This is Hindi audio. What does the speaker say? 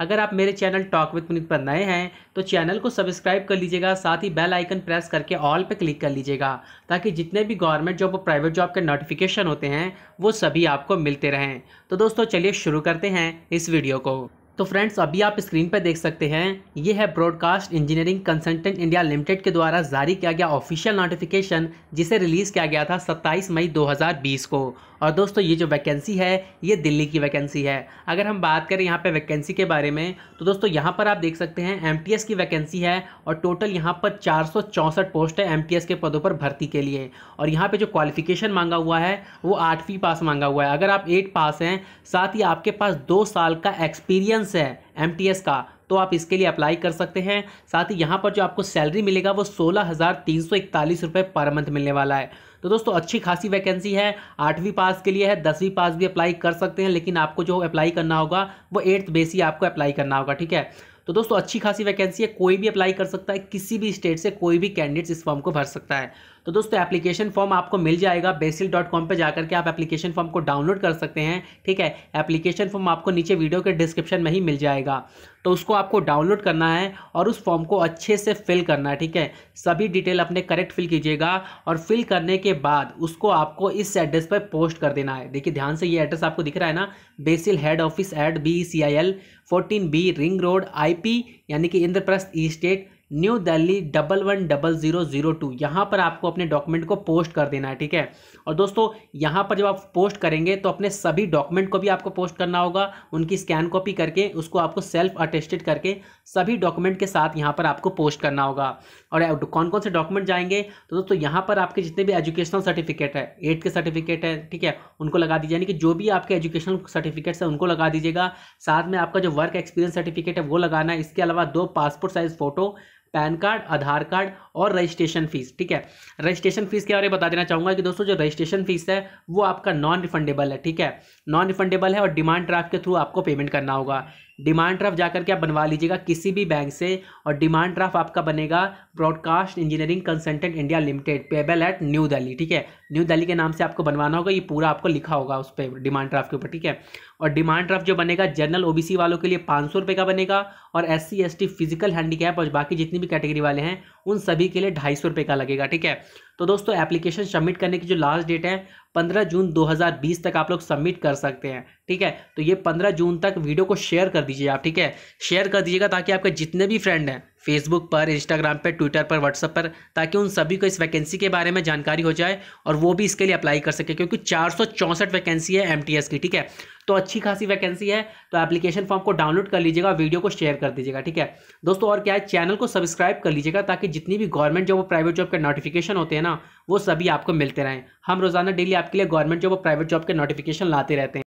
अगर आप मेरे चैनल टॉक विद पुनीत पर नए हैं तो चैनल को सब्सक्राइब कर लीजिएगा साथ ही बेल आइकन प्रेस करके ऑल पर क्लिक कर लीजिएगा ताकि जितने भी गवर्नमेंट जॉब और प्राइवेट जॉब के नोटिफिकेशन होते हैं वो सभी आपको मिलते रहें तो दोस्तों चलिए शुरू करते हैं इस वीडियो को तो फ्रेंड्स अभी आप स्क्रीन पर देख सकते हैं ये है broadcast engineering consultant India limited के द्वारा जारी किया गया ऑफिशियल नोटिफिकेशन जिसे रिलीज़ किया गया था 27 मई 2020 को और दोस्तों ये जो वैकेंसी है ये दिल्ली की वैकेंसी है अगर हम बात करें यहाँ पे वैकेंसी के बारे में तो दोस्तों यहाँ पर आप देख सकते हैं एम की वैकेंसी है और टोटल यहाँ पर चार पोस्ट है एम के पदों पर भर्ती के लिए और यहाँ पर जो क्वालिफिकेशन मांगा हुआ है वो आठवीं पास मांगा हुआ है अगर आप एट पास हैं साथ ही आपके पास दो साल का एक्सपीरियंस क्लियरेंस है एम का तो आप इसके लिए अप्लाई कर सकते हैं साथ ही यहाँ पर जो आपको सैलरी मिलेगा वो सोलह हज़ार तीन सौ इकतालीस पर मंथ मिलने वाला है तो दोस्तों अच्छी खासी वैकेंसी है आठवीं पास के लिए है दसवीं पास भी अप्लाई कर सकते हैं लेकिन आपको जो अप्लाई करना होगा वो एट्थ बेस ही आपको अप्लाई करना होगा ठीक है तो दोस्तों अच्छी खासी वैकेंसी है कोई भी अप्लाई कर सकता है किसी भी स्टेट से कोई भी कैंडिडेट्स इस फॉर्म को भर सकता है तो दोस्तों एप्लीकेशन फॉर्म आपको मिल जाएगा बेसिल डॉट कॉम पर जाकर के आप एप्लीकेशन फॉर्म को डाउनलोड कर सकते हैं ठीक है एप्लीकेशन फॉर्म आपको नीचे वीडियो के डिस्क्रिप्शन में ही मिल जाएगा तो उसको आपको डाउनलोड करना है और उस फॉर्म को अच्छे से फिल करना है ठीक है सभी डिटेल अपने करेक्ट फिल कीजिएगा और फिल करने के बाद उसको आपको इस एड्रेस पर पोस्ट कर देना है देखिए ध्यान से ये एड्रेस आपको दिख रहा है ना BECIL head office at B C I L fourteen B ring road IP यानी कि Indraprastha estate New Delhi double one double zero zero two यहाँ पर आपको अपने डॉक्यूमेंट को पोस्ट कर देना है ठीक है और दोस्तों यहाँ पर जब आप पोस्ट करेंगे तो अपने सभी डॉक्यूमेंट को भी आपको पोस्ट करना होगा उनकी स्कैन कॉपी करके उसको आपको सेल्फ अटेस्टेड करके सभी डॉक्यूमेंट के साथ यहाँ पर आपको पोस्ट करना होगा और कौन कौन से डॉक्यूमेंट जाएंगे तो दोस्तों यहाँ पर आपके जितने भी एजुकेशनल सर्टिफिकेट है एट के सर्टिफिकेट है ठीक है उनको लगा दीजिए यानी कि जो भी आपके एजुकेशनल सर्टिफिकेट्स हैं उनको लगा दीजिएगा साथ में आपका जो वर्क एक्सपीरियंस सर्टिफिकेट है वो लगाना है इसके अलावा दो passport size photo pan card Aadhaar card और रजिस्ट्रेशन फीस ठीक है रजिस्ट्रेशन फीस के बारे में बता देना चाहूँगा कि दोस्तों जो रजिस्ट्रेशन फीस है वो आपका नॉन रिफंडेबल है ठीक है नॉन रिफंडेबल है और डिमांड ड्राफ्ट के थ्रू आपको पेमेंट करना होगा डिमांड ड्राफ्ट जाकर के आप बनवा लीजिएगा किसी भी बैंक से और डिमांड ड्राफ्ट आपका बनेगा broadcast engineering consultant India limited payable at New Delhi ठीक है न्यू दिल्ली के नाम से आपको बनवाना होगा ये पूरा आपको लिखा होगा उस पर डिमांड ड्राफ्ट के ऊपर ठीक है और डिमांड ड्राफ्ट जो बनेगा जनरल ओ वालों के लिए पाँच सौ रुपये का बनेगा और S C S T physical handicap और बाकी जितनी भी कैटेगरी वाले हैं उन सभी के लिए ढाई सौ रुपये का लगेगा ठीक है तो दोस्तों एप्लीकेशन सबमिट करने की जो लास्ट डेट है 15 जून 2020 तक आप लोग सबमिट कर सकते हैं ठीक है तो ये 15 जून तक वीडियो को शेयर कर दीजिए आप ठीक है शेयर कर दीजिएगा ताकि आपके जितने भी फ्रेंड हैं फेसबुक पर इंस्टाग्राम पर ट्विटर पर व्हाट्सअप पर ताकि उन सभी को इस वैकेंसी के बारे में जानकारी हो जाए और वो भी इसके लिए अप्लाई कर सके क्योंकि चार वैकेंसी है एम की ठीक है तो अच्छी खासी वैकेंसी है तो एप्लीकेशन फॉर्म को डाउनलोड कर लीजिएगा वीडियो को शेयर कर दीजिएगा ठीक है दोस्तों और क्या है चैनल को सब्सक्राइब कर लीजिएगा ताकि जितनी भी गवर्नमेंट जॉब और प्राइवेट जॉब के नोटिफिकेशन होते हैं ना वो सभी आपको मिलते रहें हम रोज़ाना डेली आपके लिए गवर्नमेंट जॉब और प्राइवेट जॉब के नोटिफिकेशन लाते रहते हैं